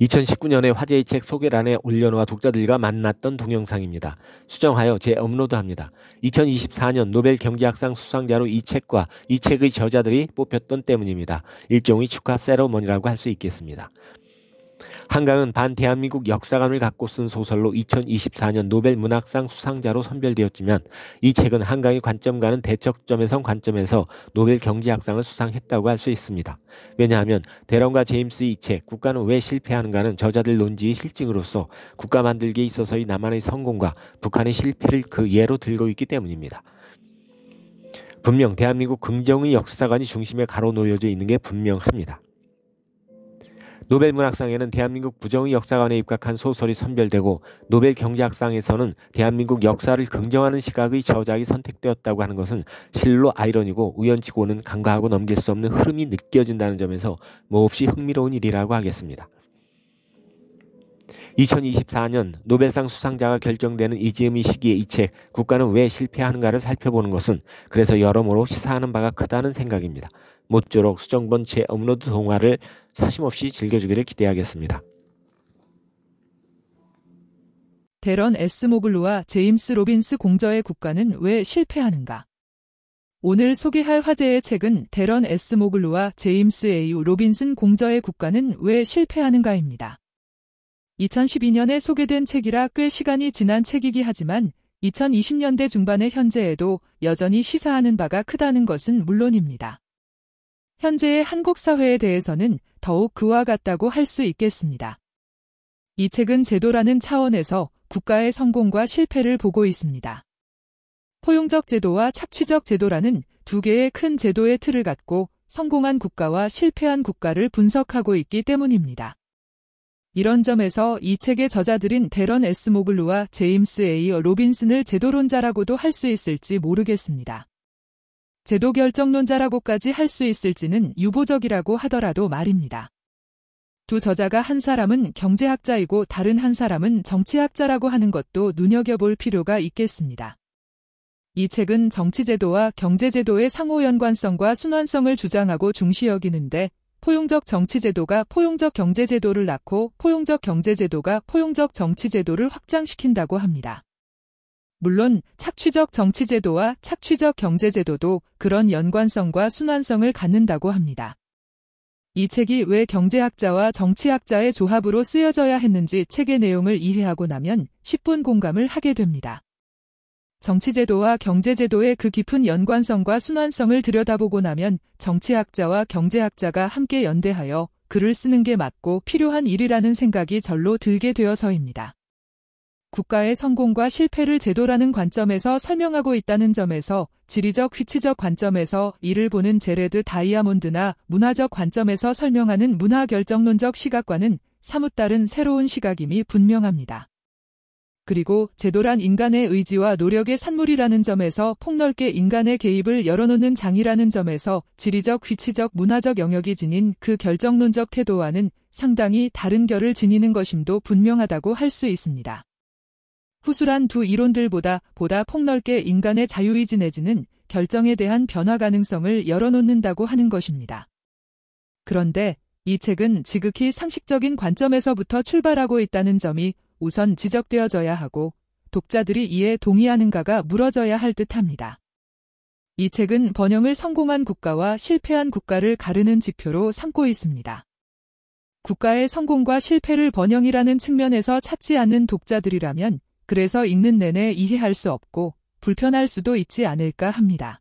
2019년에 화제의 책 소개란에 올려놓아 독자들과 만났던 동영상입니다. 수정하여 재업로드합니다. 2024년 노벨 경제학상 수상자로 이 책과 이 책의 저자들이 뽑혔던 때문입니다. 일종의 축하 세러머니라고 할 수 있겠습니다. 한강은 반 대한민국 역사관을 갖고 쓴 소설로 2024년 노벨 문학상 수상자로 선별되었지만 이 책은 한강의 관점과는 대척점에선 관점에서 노벨 경제학상을 수상했다고 할 수 있습니다. 왜냐하면 대런과 제임스의 이책 국가는 왜 실패하는가는 저자들 논지의 실증으로서 국가 만들기에 있어서의 남한의 성공과 북한의 실패를 그 예로 들고 있기 때문입니다. 분명 대한민국 긍정의 역사관이 중심에 가로놓여져 있는 게 분명합니다. 노벨 문학상에는 대한민국 부정의 역사관에 입각한 소설이 선별되고 노벨 경제학상에서는 대한민국 역사를 긍정하는 시각의 저작이 선택되었다고 하는 것은 실로 아이러니고 우연치고는 간과하고 넘길 수 없는 흐름이 느껴진다는 점에서 몹시 흥미로운 일이라고 하겠습니다. 2024년 노벨상 수상자가 결정되는 이즈음이 시기에 이 책 국가는 왜 실패하는가를 살펴보는 것은 그래서 여러모로 시사하는 바가 크다는 생각입니다. 모쪼록 수정본 재 업로드 동화를 사심없이 즐겨주기를 기대하겠습니다. 대런 에스모글루와 제임스 로빈스 공저의 국가는 왜 실패하는가? 오늘 소개할 화제의 책은 대런 에스모글루와 제임스 A. 유 로빈슨 공저의 국가는 왜 실패하는가입니다. 2012년에 소개된 책이라 꽤 시간이 지난 책이기 하지만 2020년대 중반의 현재에도 여전히 시사하는 바가 크다는 것은 물론입니다. 현재의 한국 사회에 대해서는 더욱 그와 같다고 할 수 있겠습니다. 이 책은 제도라는 차원에서 국가의 성공과 실패를 보고 있습니다. 포용적 제도와 착취적 제도라는 두 개의 큰 제도의 틀을 갖고 성공한 국가와 실패한 국가를 분석하고 있기 때문입니다. 이런 점에서 이 책의 저자들인 데런 에스모글루와 제임스 에이어 로빈슨을 제도론자라고도 할 수 있을지 모르겠습니다. 제도 결정론자라고까지 할 수 있을지는 유보적이라고 하더라도 말입니다. 두 저자가 한 사람은 경제학자이고 다른 한 사람은 정치학자라고 하는 것도 눈여겨볼 필요가 있겠습니다. 이 책은 정치제도와 경제제도의 상호 연관성과 순환성을 주장하고 중시 여기는데 포용적 정치제도가 포용적 경제제도를 낳고 포용적 경제제도가 포용적 정치제도를 확장시킨다고 합니다. 물론 착취적 정치제도와 착취적 경제제도도 그런 연관성과 순환성을 갖는다고 합니다. 이 책이 왜 경제학자와 정치학자의 조합으로 쓰여져야 했는지 책의 내용을 이해하고 나면 10분 공감을 하게 됩니다. 정치제도와 경제제도의 그 깊은 연관성과 순환성을 들여다보고 나면 정치학자와 경제학자가 함께 연대하여 글을 쓰는 게 맞고 필요한 일이라는 생각이 절로 들게 되어서입니다. 국가의 성공과 실패를 제도라는 관점에서 설명하고 있다는 점에서 지리적 휘치적 관점에서 이를 보는 제레드 다이아몬드나 문화적 관점에서 설명하는 문화결정론적 시각과는 사뭇 다른 새로운 시각임이 분명합니다. 그리고 제도란 인간의 의지와 노력의 산물이라는 점에서 폭넓게 인간의 개입을 열어놓는 장이라는 점에서 지리적, 위치적, 문화적 영역이 지닌 그 결정론적 태도와는 상당히 다른 결을 지니는 것임도 분명하다고 할 수 있습니다. 후술한 두 이론들보다 보다 폭넓게 인간의 자유의지 내지는 결정에 대한 변화 가능성을 열어놓는다고 하는 것입니다. 그런데 이 책은 지극히 상식적인 관점에서부터 출발하고 있다는 점이 우선 지적되어져야 하고 독자들이 이에 동의하는가가 물어져야 할 듯합니다. 이 책은 번영을 성공한 국가와 실패한 국가를 가르는 지표로 삼고 있습니다. 국가의 성공과 실패를 번영이라는 측면에서 찾지 않는 독자들이라면 그래서 읽는 내내 이해할 수 없고 불편할 수도 있지 않을까 합니다.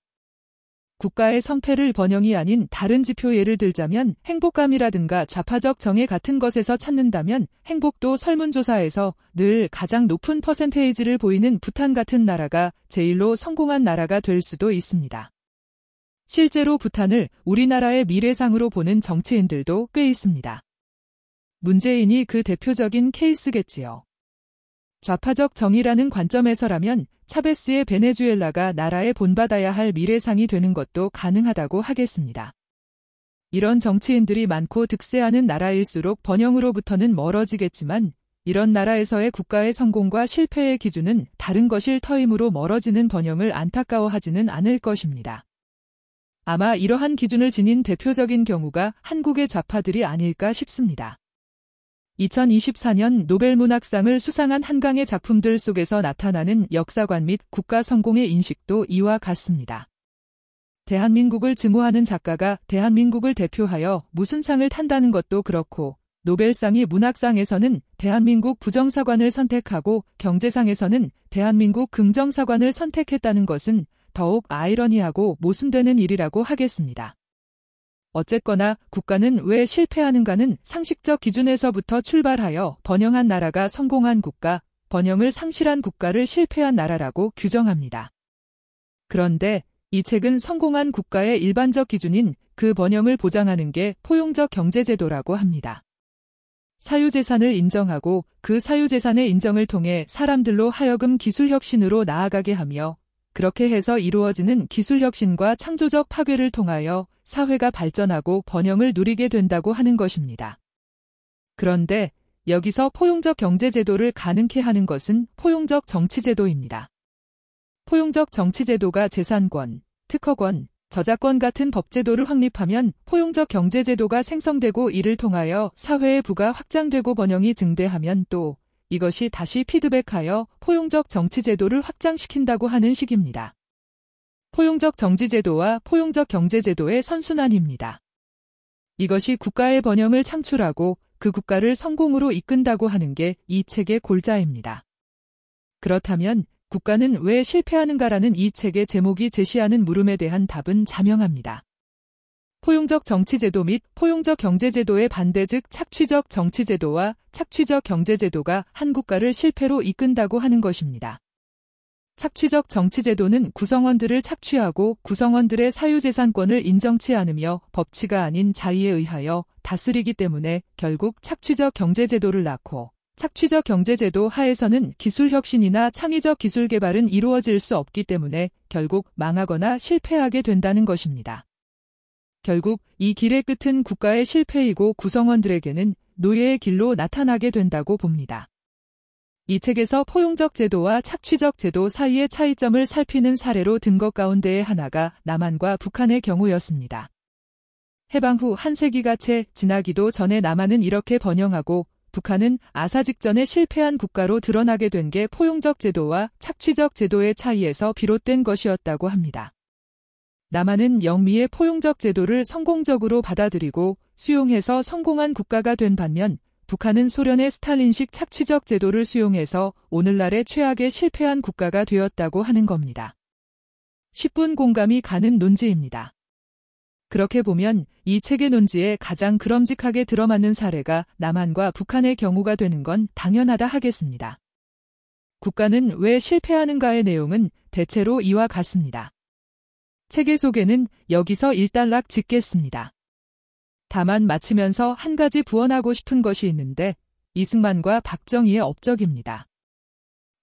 국가의 성패를 번영이 아닌 다른 지표 예를 들자면 행복감이라든가 좌파적 정의 같은 것에서 찾는다면 행복도 설문조사에서 늘 가장 높은 퍼센테이지를 보이는 부탄 같은 나라가 제일로 성공한 나라가 될 수도 있습니다. 실제로 부탄을 우리나라의 미래상으로 보는 정치인들도 꽤 있습니다. 문재인이 그 대표적인 케이스겠지요. 좌파적 정의라는 관점에서라면 차베스의 베네수엘라가 나라에 본받아야 할 미래상이 되는 것도 가능하다고 하겠습니다. 이런 정치인들이 많고 득세하는 나라일수록 번영으로부터는 멀어지겠지만 이런 나라에서의 국가의 성공과 실패의 기준은 다른 것일 터이므로 멀어지는 번영을 안타까워하지는 않을 것입니다. 아마 이러한 기준을 지닌 대표적인 경우가 한국의 좌파들이 아닐까 싶습니다. 2024년 노벨문학상을 수상한 한강의 작품들 속에서 나타나는 역사관 및 국가 성공의 인식도 이와 같습니다. 대한민국을 증오하는 작가가 대한민국을 대표하여 무슨 상을 탄다는 것도 그렇고 노벨상이 문학상에서는 대한민국 부정사관을 선택하고 경제상에서는 대한민국 긍정사관을 선택했다는 것은 더욱 아이러니하고 모순되는 일이라고 하겠습니다. 어쨌거나 국가는 왜 실패하는가는 상식적 기준에서부터 출발하여 번영한 나라가 성공한 국가, 번영을 상실한 국가를 실패한 나라라고 규정합니다. 그런데 이 책은 성공한 국가의 일반적 기준인 그 번영을 보장하는 게 포용적 경제제도라고 합니다. 사유재산을 인정하고 그 사유재산의 인정을 통해 사람들로 하여금 기술혁신으로 나아가게 하며 그렇게 해서 이루어지는 기술혁신과 창조적 파괴를 통하여 사회가 발전하고 번영을 누리게 된다고 하는 것입니다. 그런데 여기서 포용적 경제제도를 가능케 하는 것은 포용적 정치제도입니다. 포용적 정치제도가 재산권, 특허권, 저작권 같은 법제도를 확립하면 포용적 경제제도가 생성되고 이를 통하여 사회의 부가 확장되고 번영이 증대하면 또 이것이 다시 피드백하여 포용적 정치제도를 확장시킨다고 하는 식입니다. 포용적 정지제도와 포용적 경제제도의 선순환입니다. 이것이 국가의 번영을 창출하고 그 국가를 성공으로 이끈다고 하는 게 이 책의 골자입니다. 그렇다면 국가는 왜 실패하는가라는 이 책의 제목이 제시하는 물음에 대한 답은 자명합니다. 포용적 정치제도 및 포용적 경제제도의 반대 즉 착취적 정치제도와 착취적 경제제도가 한 국가를 실패로 이끈다고 하는 것입니다. 착취적 정치제도는 구성원들을 착취하고 구성원들의 사유재산권을 인정치 않으며 법치가 아닌 자의에 의하여 다스리기 때문에 결국 착취적 경제제도를 낳고 착취적 경제제도 하에서는 기술혁신이나 창의적 기술 개발은 이루어질 수 없기 때문에 결국 망하거나 실패하게 된다는 것입니다. 결국 이 길의 끝은 국가의 실패이고 구성원들에게는 노예의 길로 나타나게 된다고 봅니다. 이 책에서 포용적 제도와 착취적 제도 사이의 차이점을 살피는 사례로 든 것 가운데의 하나가 남한과 북한의 경우였습니다. 해방 후 한 세기가 채 지나기도 전에 남한은 이렇게 번영하고 북한은 아사 직전에 실패한 국가로 드러나게 된 게 포용적 제도와 착취적 제도의 차이에서 비롯된 것이었다고 합니다. 남한은 영미의 포용적 제도를 성공적으로 받아들이고 수용해서 성공한 국가가 된 반면 북한은 소련의 스탈린식 착취적 제도를 수용해서 오늘날의 최악의 실패한 국가가 되었다고 하는 겁니다. 10분 공감이 가는 논지입니다. 그렇게 보면 이 책의 논지에 가장 그럼직하게 들어맞는 사례가 남한과 북한의 경우가 되는 건 당연하다 하겠습니다. 국가는 왜 실패하는가의 내용은 대체로 이와 같습니다. 책의 소개는 여기서 일단락 짓겠습니다. 다만 마치면서 한 가지 부언하고 싶은 것이 있는데 이승만과 박정희의 업적입니다.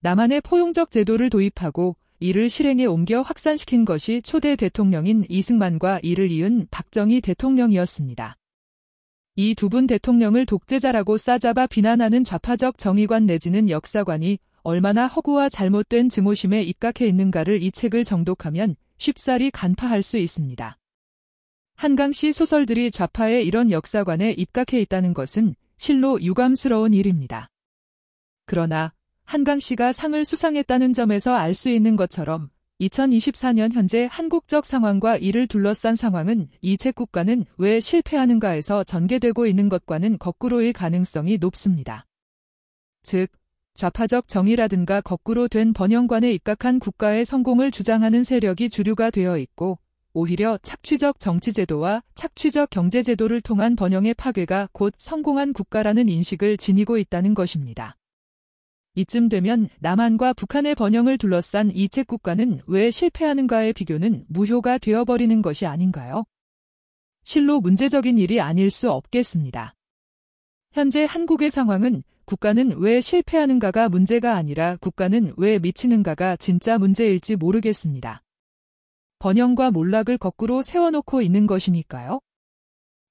남한의 포용적 제도를 도입하고 이를 실행에 옮겨 확산시킨 것이 초대 대통령인 이승만과 이를 이은 박정희 대통령이었습니다. 이 두 분 대통령을 독재자라고 싸잡아 비난하는 좌파적 정의관 내지는 역사관이 얼마나 허구와 잘못된 증오심에 입각해 있는가를 이 책을 정독하면 쉽사리 간파할 수 있습니다. 한강시 소설들이 좌파의 이런 역사관에 입각해 있다는 것은 실로 유감스러운 일입니다. 그러나 한강시가 상을 수상했다는 점에서 알 수 있는 것처럼 2024년 현재 한국적 상황과 이를 둘러싼 상황은 이 책국가는 왜 실패하는가에서 전개되고 있는 것과는 거꾸로일 가능성이 높습니다. 즉, 좌파적 정의라든가 거꾸로 된 번영관에 입각한 국가의 성공을 주장하는 세력이 주류가 되어 있고 오히려 착취적 정치제도와 착취적 경제제도를 통한 번영의 파괴가 곧 성공한 국가라는 인식을 지니고 있다는 것입니다. 이쯤 되면 남한과 북한의 번영을 둘러싼 이 책 국가는 왜 실패하는가의 비교는 무효가 되어버리는 것이 아닌가요? 실로 문제적인 일이 아닐 수 없겠습니다. 현재 한국의 상황은 국가는 왜 실패하는가가 문제가 아니라 국가는 왜 미치는가가 진짜 문제일지 모르겠습니다. 번영과 몰락을 거꾸로 세워놓고 있는 것이니까요.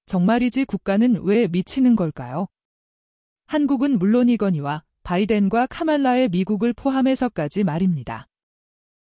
정말이지 국가는 왜 미치는 걸까요? 한국은 물론이거니와 바이든과 카말라의 미국을 포함해서까지 말입니다.